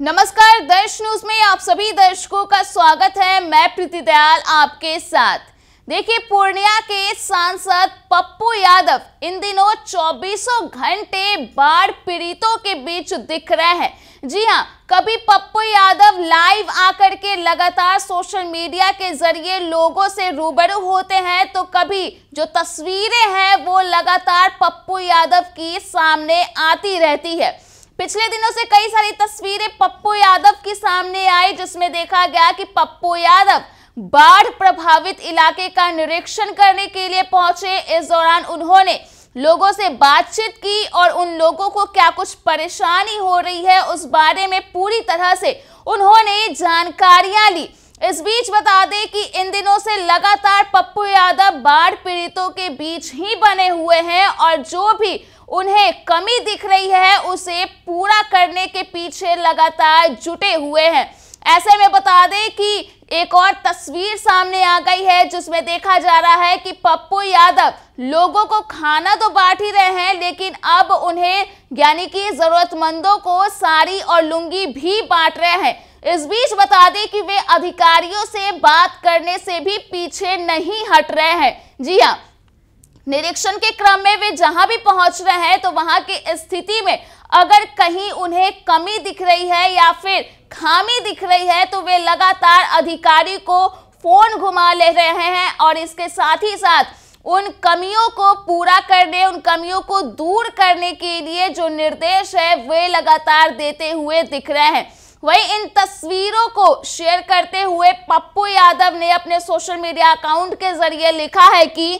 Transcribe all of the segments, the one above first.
नमस्कार दर्श न्यूज में आप सभी दर्शकों का स्वागत है मैं प्रीति दयाल आपके साथ देखिए पूर्णिया के सांसद पप्पू यादव इन दिनों 2400 घंटे बाढ़ पीड़ितों के बीच दिख रहे हैं जी हाँ कभी पप्पू यादव लाइव आकर के लगातार सोशल मीडिया के जरिए लोगों से रूबरू होते हैं तो कभी जो तस्वीरें हैं वो लगातार पप्पू यादव की सामने आती रहती है पिछले दिनों से कई सारी तस्वीर भी सामने आई जिसमें देखा गया कि पप्पू यादव बाढ़ प्रभावित इलाके का निरीक्षण करने के लिए पहुंचे इस दौरान उन्होंने लोगों से बातचीत की और उन लोगों को क्या कुछ परेशानी हो रही है उस बारे में पूरी तरह से उन्होंने जानकारियां ली इस बीच बता दें कि से लगातार पप्पू यादव बाढ़ पीड़ितों के बीच ही बने हुए हैं और जो भी उन्हें कमी दिख रही है उसे पूरा करने के पीछे लगातार जुटे हुए हैं ऐसे में बता दें कि एक और तस्वीर सामने आ गई है जिसमें देखा जा रहा है कि पप्पू यादव लोगों को खाना तो बांट ही रहे हैं लेकिन अब उन्हें यानी कि जरूरतमंदों को साड़ी और लुंगी भी बांट रहे हैं इस बीच बता दें कि वे अधिकारियों से बात करने से भी पीछे नहीं हट रहे हैं जी हाँ निरीक्षण के क्रम में वे जहां भी पहुंच रहे हैं तो वहां की स्थिति में अगर कहीं उन्हें कमी दिख रही है या फिर खामी दिख रही है तो वे लगातार अधिकारी को फोन घुमा ले रहे हैं और इसके साथ ही साथ उन कमियों को पूरा करने उन कमियों को दूर करने के लिए जो निर्देश है वे लगातार देते हुए दिख रहे हैं वहीं इन तस्वीरों को शेयर करते हुए पप्पू यादव ने अपने सोशल मीडिया अकाउंट के जरिए लिखा है कि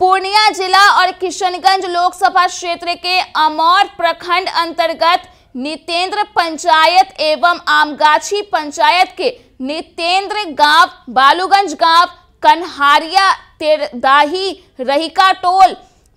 पूर्णिया जिला और किशनगंज लोकसभा क्षेत्र के अमौर प्रखंड अंतर्गत नितेंद्र पंचायत एवं आमगाछी पंचायत के नितेंद्र गांव बालूगंज गांव कन्हारिया तेरदाही रहीका टोल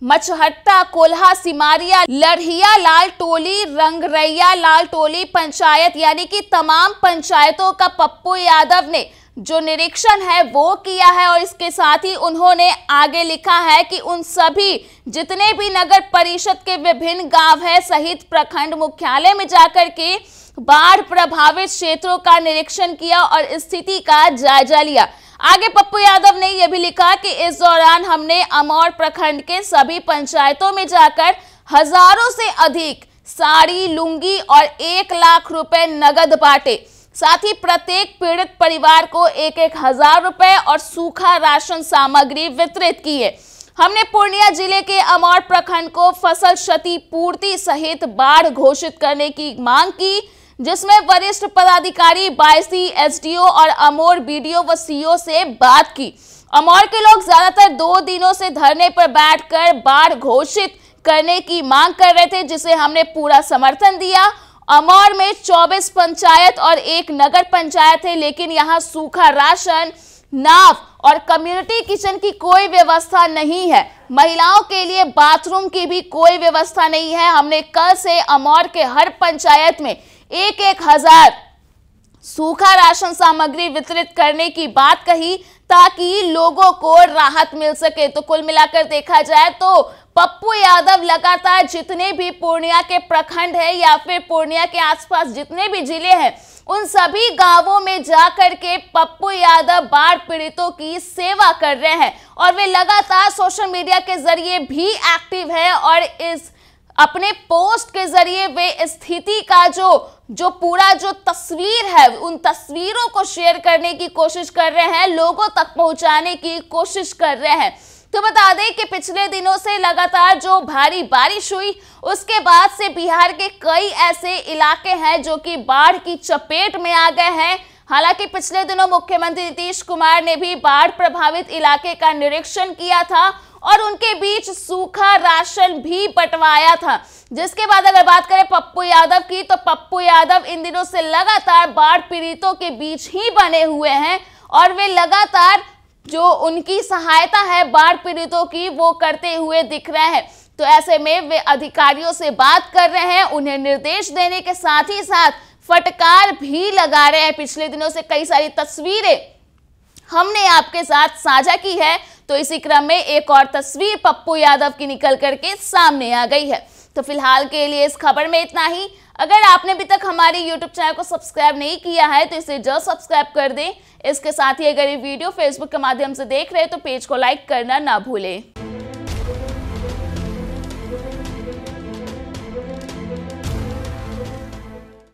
मचहट्टा कोल्हा सिमारिया लड़िया लाल टोली रंगरैया लाल टोली पंचायत यानी कि तमाम पंचायतों का पप्पू यादव ने जो निरीक्षण है वो किया है और इसके साथ ही उन्होंने आगे लिखा है कि उन सभी जितने भी नगर परिषद के विभिन्न गांव है सहित प्रखंड मुख्यालय में जाकर के बाढ़ प्रभावित क्षेत्रों का निरीक्षण किया और स्थिति का जायजा लिया आगे पप्पू यादव ने यह भी लिखा कि इस दौरान हमने अमौर प्रखंड के सभी पंचायतों में जाकर हजारों से अधिक साड़ी लुंगी और एक लाख रुपए नगद बांटे साथ ही प्रत्येक पीड़ित परिवार को एक एक हजार रुपए और सूखा राशन सामग्री वितरित की है हमने पूर्णिया जिले के अमौर प्रखंड को फसल क्षति पूर्ति सहित बाढ़ घोषित करने की मांग की जिसमें वरिष्ठ पदाधिकारी बाईसी एसडीओ और अमोर बीडीओ व सीओ से बात की अमौर के लोग ज्यादातर दो दिनों से धरने पर बैठकर बाढ़ घोषित करने की मांग कर रहे थे जिसे हमने पूरा समर्थन दिया अमौर में 24 पंचायत और एक नगर पंचायत है लेकिन यहाँ सूखा राशन नाव और कम्युनिटी किचन की कोई व्यवस्था नहीं है महिलाओं के लिए बाथरूम की भी कोई व्यवस्था नहीं है हमने कल से अमौर के हर पंचायत में एक एक हजार सूखा राशन सामग्री वितरित करने की बात कही ताकि लोगों को राहत मिल सके तो कुल मिलाकर देखा जाए तो पप्पू यादव लगातार जितने भी पूर्णिया के प्रखंड है या फिर पूर्णिया के आसपास जितने भी जिले हैं उन सभी गांवों में जाकर के पप्पू यादव बाढ़ पीड़ितों की सेवा कर रहे हैं और वे लगातार सोशल मीडिया के जरिए भी एक्टिव है और इस अपने पोस्ट के जरिए वे स्थिति का जो जो पूरा जो तस्वीर है उन तस्वीरों को शेयर करने की कोशिश कर रहे हैं लोगों तक पहुंचाने की कोशिश कर रहे हैं तो बता दें कि पिछले दिनों से लगातार जो भारी बारिश हुई उसके बाद से बिहार के कई ऐसे इलाके हैं जो कि बाढ़ की चपेट में आ गए हैं हालांकि पिछले दिनों मुख्यमंत्री नीतीश कुमार ने भी बाढ़ प्रभावित इलाके का निरीक्षण किया था और उनके बीच सूखा राशन भी बंटवाया था जिसके बाद अगर बात करें पप्पू यादव की तो पप्पू यादव इन दिनों से लगातार बाढ़ पीड़ितों के बीच ही बने हुए हैं और वे लगातार जो उनकी सहायता है बाढ़ पीड़ितों की वो करते हुए दिख रहे हैं तो ऐसे में वे अधिकारियों से बात कर रहे हैं उन्हें निर्देश देने के साथ ही साथ फटकार भी लगा रहे हैं पिछले दिनों से कई सारी तस्वीरें हमने आपके साथ साझा की है तो इसी क्रम में एक और तस्वीर पप्पू यादव की निकल करके सामने आ गई है तो फिलहाल के लिए इस खबर में इतना ही अगर आपने अभी तक हमारे YouTube चैनल को सब्सक्राइब नहीं किया है तो इसे जरूर सब्सक्राइब कर दें इसके साथ ही अगर ये वीडियो Facebook के माध्यम से देख रहे हैं तो पेज को लाइक करना ना भूलें